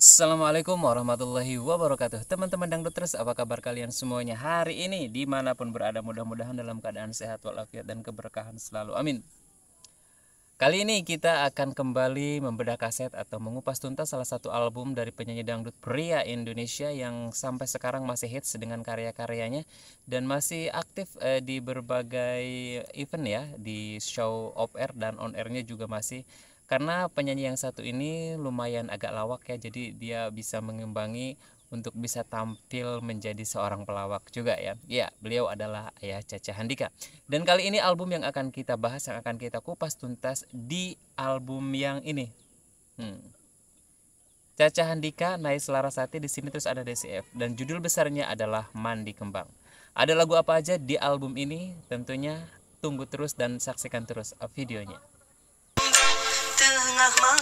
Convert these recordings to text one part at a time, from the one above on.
Assalamualaikum warahmatullahi wabarakatuh Teman-teman Dangdut Terus apa kabar kalian semuanya hari ini Dimanapun berada mudah-mudahan dalam keadaan sehat walafiat dan keberkahan selalu amin Kali ini kita akan kembali membedah kaset atau mengupas tuntas salah satu album dari penyanyi dangdut pria Indonesia yang sampai sekarang masih hits dengan karya-karyanya dan masih aktif eh, di berbagai event ya di show off air dan on airnya juga masih karena penyanyi yang satu ini lumayan agak lawak ya jadi dia bisa mengembangi untuk bisa tampil menjadi seorang pelawak juga ya. Ya, beliau adalah Ayah Caca Handika. Dan kali ini album yang akan kita bahas yang akan kita kupas tuntas di album yang ini. Hmm. Caca Handika, Nais Larasati di sini terus ada DCF dan judul besarnya adalah Mandi Kembang. Ada lagu apa aja di album ini? Tentunya tunggu terus dan saksikan terus videonya. Merci.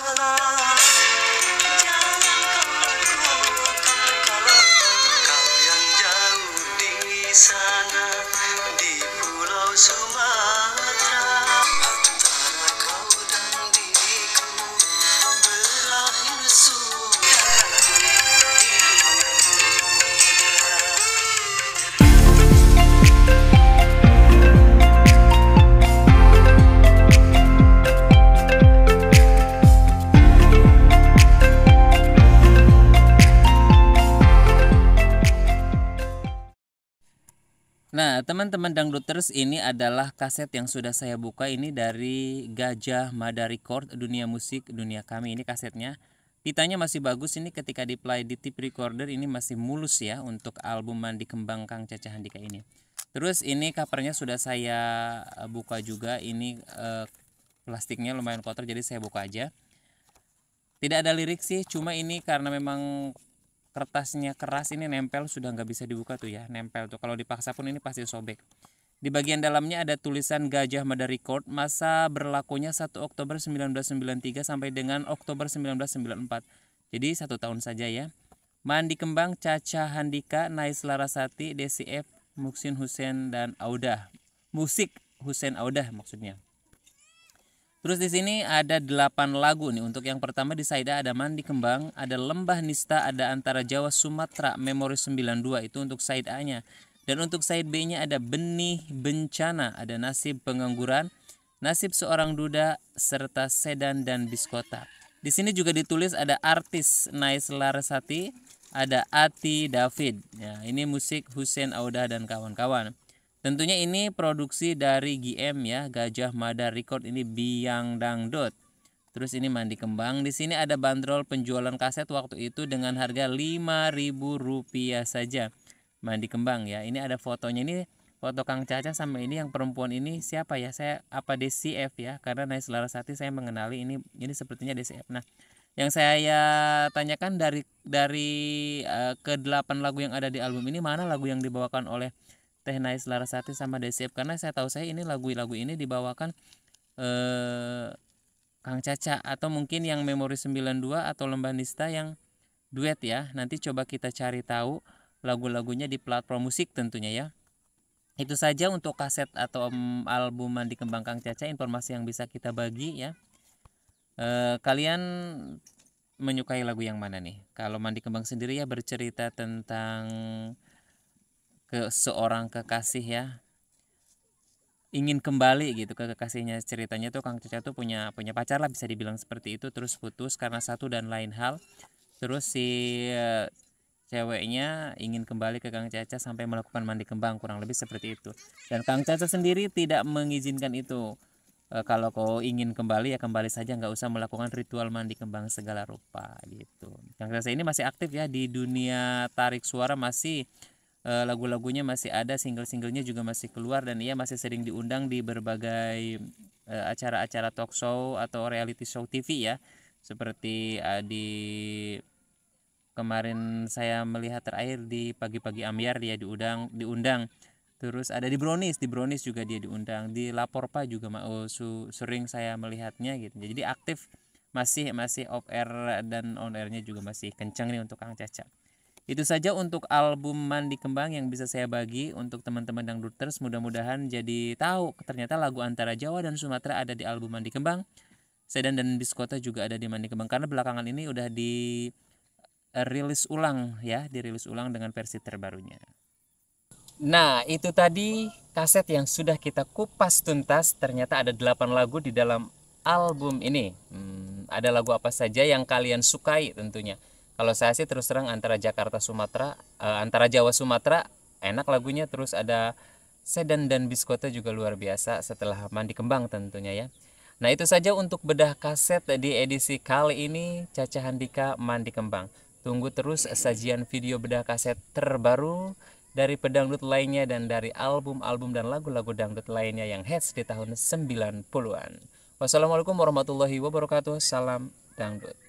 teman-teman dangduters ini adalah kaset yang sudah saya buka ini dari Gajah Mada Record Dunia Musik Dunia Kami ini kasetnya. pitanya masih bagus ini ketika di play di tip recorder ini masih mulus ya untuk album Mandi Kembang Kang Caca Handika ini. Terus ini covernya sudah saya eh, buka juga ini eh, plastiknya lumayan kotor jadi saya buka aja. Tidak ada lirik sih, cuma ini karena memang kertasnya keras ini nempel sudah nggak bisa dibuka tuh ya nempel tuh kalau dipaksa pun ini pasti sobek di bagian dalamnya ada tulisan Gajah Mada Record masa berlakunya 1 Oktober 1993 sampai dengan Oktober 1994 jadi satu tahun saja ya Mandi Kembang, Caca Handika, Nais Larasati, DCF, Muksin Husen dan Audah musik Husen Audah maksudnya Terus di sini ada 8 lagu nih. Untuk yang pertama di Saida ada Mandi Kembang, ada Lembah Nista, ada Antara Jawa Sumatera Memori 92 itu untuk Said A-nya. Dan untuk Said B-nya ada Benih Bencana, ada Nasib Pengangguran, Nasib Seorang Duda serta Sedan dan Biskota. Di sini juga ditulis ada artis Nais Larasati, ada Ati David. Ya, ini musik Hussein Auda dan kawan-kawan. Tentunya ini produksi dari GM ya, Gajah Mada Record ini Biang Dangdut. Terus ini Mandi Kembang. Di sini ada bandrol penjualan kaset waktu itu dengan harga Rp5.000 saja. Mandi Kembang ya. Ini ada fotonya ini foto Kang Caca sama ini yang perempuan ini siapa ya? Saya apa DCF ya? Karena naik selaras hati saya mengenali ini ini sepertinya DCF. Nah, yang saya tanyakan dari dari uh, ke delapan lagu yang ada di album ini mana lagu yang dibawakan oleh Teh Nais Larasati sama Desiep karena saya tahu saya ini lagu-lagu ini dibawakan eh, Kang Caca atau mungkin yang Memori 92 atau Lembah Nista yang duet ya. Nanti coba kita cari tahu lagu-lagunya di platform musik tentunya ya. Itu saja untuk kaset atau album Mandi Kembang Kang Caca informasi yang bisa kita bagi ya. E, kalian menyukai lagu yang mana nih? Kalau Mandi Kembang sendiri ya bercerita tentang ke seorang kekasih ya ingin kembali gitu ke kekasihnya ceritanya tuh Kang Caca tuh punya punya pacar lah bisa dibilang seperti itu terus putus karena satu dan lain hal terus si eh, ceweknya ingin kembali ke Kang Caca sampai melakukan mandi kembang kurang lebih seperti itu dan Kang Caca sendiri tidak mengizinkan itu e, kalau kau ingin kembali ya kembali saja nggak usah melakukan ritual mandi kembang segala rupa gitu Kang Caca ini masih aktif ya di dunia tarik suara masih uh, lagu-lagunya masih ada, single-singlenya juga masih keluar dan ia masih sering diundang di berbagai uh, acara-acara talk show atau reality show TV ya. Seperti uh, di kemarin saya melihat terakhir di pagi-pagi Amyar dia diundang diundang terus ada di Brownies di Brownies juga dia diundang di Laporpa juga mau oh, su sering saya melihatnya gitu jadi aktif masih masih off air dan on airnya juga masih kencang nih untuk Kang Caca itu saja untuk album Mandi Kembang yang bisa saya bagi untuk teman-teman duters Mudah-mudahan jadi tahu ternyata lagu antara Jawa dan Sumatera ada di album Mandi Kembang. Sedan dan Biskota juga ada di Mandi Kembang karena belakangan ini udah di eh, rilis ulang ya, dirilis ulang dengan versi terbarunya. Nah, itu tadi kaset yang sudah kita kupas tuntas. Ternyata ada 8 lagu di dalam album ini. Hmm, ada lagu apa saja yang kalian sukai tentunya kalau saya sih terus terang antara Jakarta Sumatera uh, antara Jawa Sumatera enak lagunya terus ada Sedan dan Biskota juga luar biasa setelah Mandi Kembang tentunya ya. Nah itu saja untuk bedah kaset di edisi kali ini Caca Handika Mandi Kembang. Tunggu terus sajian video bedah kaset terbaru dari pedangdut lainnya dan dari album-album dan lagu-lagu dangdut lainnya yang hits di tahun 90-an. Wassalamualaikum warahmatullahi wabarakatuh. Salam dangdut.